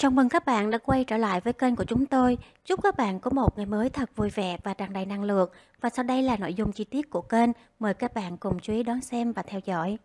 Chào mừng các bạn đã quay trở lại với kênh của chúng tôi. Chúc các bạn có một ngày mới thật vui vẻ và tràn đầy năng lượng. Và sau đây là nội dung chi tiết của kênh. Mời các bạn cùng chú ý đón xem và theo dõi.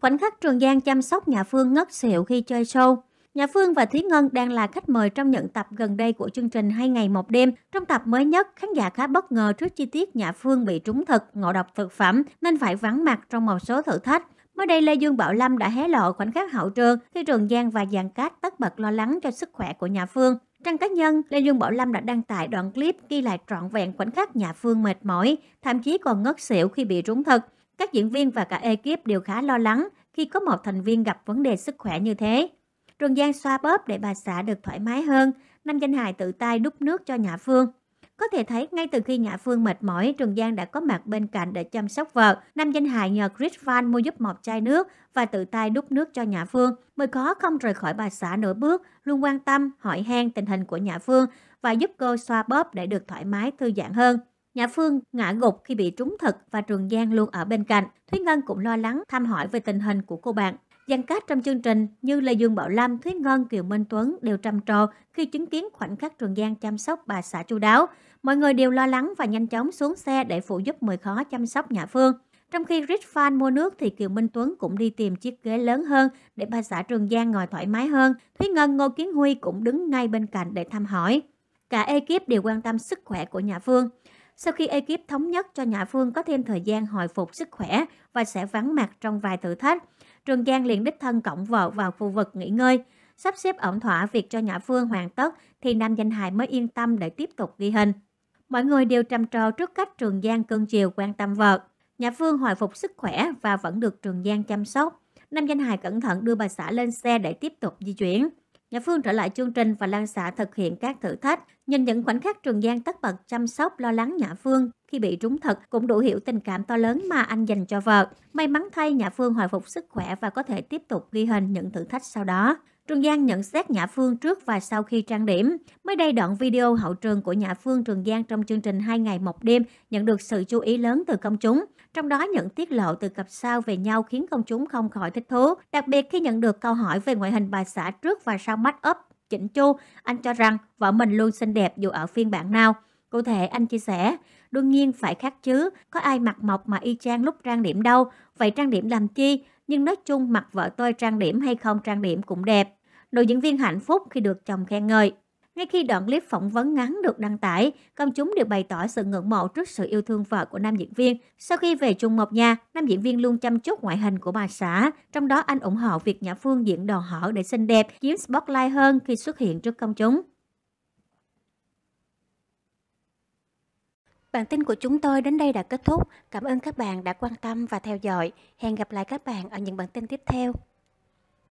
Khoảnh khắc Trường Giang chăm sóc nhà Phương ngất xỉu khi chơi show. Nhà Phương và Thúy Ngân đang là khách mời trong những tập gần đây của chương trình Hai Ngày Một Đêm. Trong tập mới nhất, khán giả khá bất ngờ trước chi tiết nhà Phương bị trúng thực, ngộ độc thực phẩm nên phải vắng mặt trong một số thử thách. Mới đây Lê Dương Bảo Lâm đã hé lộ khoảnh khắc hậu trường khi Trường Giang và Giàn Cát tất bật lo lắng cho sức khỏe của nhà Phương. Trang cá nhân, Lê Dương Bảo Lâm đã đăng tải đoạn clip ghi lại trọn vẹn khoảnh khắc nhà Phương mệt mỏi, thậm chí còn ngất xỉu khi bị trúng thật. Các diễn viên và cả ekip đều khá lo lắng khi có một thành viên gặp vấn đề sức khỏe như thế. Trường Giang xoa bóp để bà xã được thoải mái hơn, Nam Danh Hài tự tay đút nước cho nhà Phương. Có thể thấy ngay từ khi Nhã Phương mệt mỏi, Trường Giang đã có mặt bên cạnh để chăm sóc vợ. Nam danh hài nhờ Chris Van mua giúp một chai nước và tự tay đút nước cho Nhã Phương. Mới khó không rời khỏi bà xã nửa bước, luôn quan tâm, hỏi han tình hình của Nhã Phương và giúp cô xoa bóp để được thoải mái thư giãn hơn. Nhã Phương ngã gục khi bị trúng thực và Trường Giang luôn ở bên cạnh. Thúy Ngân cũng lo lắng thăm hỏi về tình hình của cô bạn. Dàn cát trong chương trình như Lê Dương Bảo Lam, Thúy Ngân, Kiều Minh Tuấn đều trầm trồ khi chứng kiến khoảnh khắc Trường Giang chăm sóc bà xã chu đáo. Mọi người đều lo lắng và nhanh chóng xuống xe để phụ giúp mười khó chăm sóc nhà Phương. Trong khi Rich Fan mua nước thì Kiều Minh Tuấn cũng đi tìm chiếc ghế lớn hơn để bà xã Trường Giang ngồi thoải mái hơn. Thúy Ngân Ngô Kiến Huy cũng đứng ngay bên cạnh để thăm hỏi. Cả ekip đều quan tâm sức khỏe của nhà Phương. Sau khi ekip thống nhất cho Nhã Phương có thêm thời gian hồi phục sức khỏe và sẽ vắng mặt trong vài thử thách, Trường Giang liền đích thân cộng vợ vào khu vực nghỉ ngơi. Sắp xếp ổn thỏa việc cho Nhã Phương hoàn tất thì nam danh hài mới yên tâm để tiếp tục ghi hình. Mọi người đều trầm trồ trước cách Trường Giang cưng chiều quan tâm vợ. Nhã Phương hồi phục sức khỏe và vẫn được Trường Giang chăm sóc. Nam danh hài cẩn thận đưa bà xã lên xe để tiếp tục di chuyển. Nhã Phương trở lại chương trình và Lan xạ thực hiện các thử thách. Nhìn những khoảnh khắc Trường Giang tất bật chăm sóc lo lắng Nhã Phương khi bị trúng thật cũng đủ hiểu tình cảm to lớn mà anh dành cho vợ. May mắn thay Nhã Phương hồi phục sức khỏe và có thể tiếp tục ghi hình những thử thách sau đó. Trường Giang nhận xét Nhã Phương trước và sau khi trang điểm. Mới đây đoạn video hậu trường của Nhã Phương Trường Giang trong chương trình 2 ngày một đêm nhận được sự chú ý lớn từ công chúng. Trong đó những tiết lộ từ cặp sao về nhau khiến công chúng không khỏi thích thú. Đặc biệt khi nhận được câu hỏi về ngoại hình bà xã trước và sau make up chỉnh chu, anh cho rằng vợ mình luôn xinh đẹp dù ở phiên bản nào. Cụ thể anh chia sẻ, đương nhiên phải khác chứ, có ai mặc mộc mà y chang lúc trang điểm đâu, vậy trang điểm làm chi? Nhưng nói chung mặt vợ tôi trang điểm hay không trang điểm cũng đẹp nữ diễn viên hạnh phúc khi được chồng khen ngợi. Ngay khi đoạn clip phỏng vấn ngắn được đăng tải, công chúng đều bày tỏ sự ngưỡng mộ trước sự yêu thương vợ của nam diễn viên. Sau khi về chung một nhà, nam diễn viên luôn chăm chút ngoại hình của bà xã, trong đó anh ủng hộ việc Nhã Phương diễn đòn hở để xinh đẹp, chiếm spotlight hơn khi xuất hiện trước công chúng. Bản tin của chúng tôi đến đây đã kết thúc. Cảm ơn các bạn đã quan tâm và theo dõi. Hẹn gặp lại các bạn ở những bản tin tiếp theo.